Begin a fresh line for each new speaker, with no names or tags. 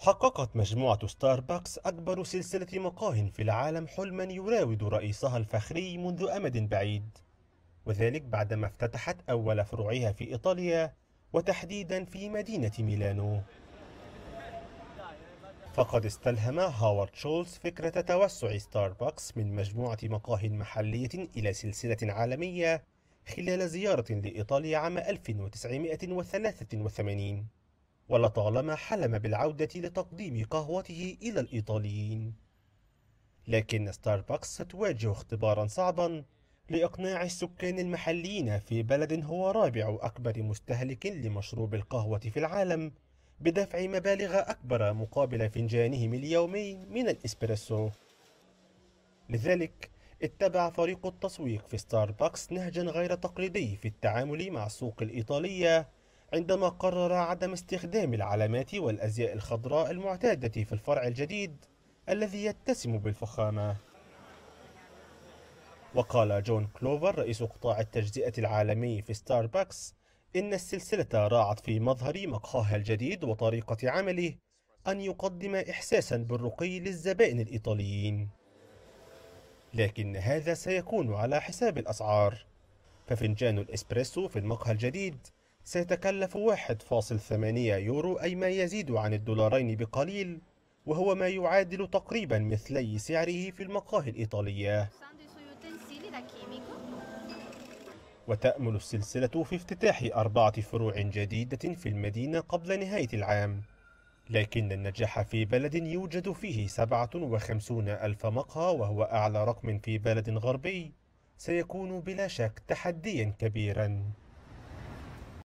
حققت مجموعة ستاربكس أكبر سلسلة مقاه في العالم حلما يراود رئيسها الفخري منذ أمد بعيد وذلك بعدما افتتحت أول فروعها في إيطاليا وتحديدا في مدينة ميلانو فقد استلهم هاوارد شولز فكرة توسع ستاربكس من مجموعة مقاه محلية إلى سلسلة عالمية خلال زيارة لإيطاليا عام 1983 ولطالما حلم بالعودة لتقديم قهوته إلى الإيطاليين لكن ستاربكس ستواجه اختبارا صعبا لإقناع السكان المحليين في بلد هو رابع أكبر مستهلك لمشروب القهوة في العالم بدفع مبالغ أكبر مقابل فنجانهم اليومي من الإسبريسو لذلك اتبع فريق التسويق في ستاربكس نهجا غير تقليدي في التعامل مع السوق الإيطالية عندما قرر عدم استخدام العلامات والأزياء الخضراء المعتادة في الفرع الجديد الذي يتسم بالفخامة وقال جون كلوفر رئيس قطاع التجزئة العالمي في ستاربكس إن السلسلة راعت في مظهر مقهاها الجديد وطريقة عمله أن يقدم إحساسا بالرقي للزبائن الإيطاليين لكن هذا سيكون على حساب الأسعار ففنجان الإسبريسو في المقهى الجديد سيتكلف 1.8 يورو أي ما يزيد عن الدولارين بقليل وهو ما يعادل تقريبا مثلي سعره في المقاهي الإيطالية وتأمل السلسلة في افتتاح أربعة فروع جديدة في المدينة قبل نهاية العام لكن النجاح في بلد يوجد فيه 57 ألف مقهى وهو أعلى رقم في بلد غربي سيكون بلا شك تحديا كبيرا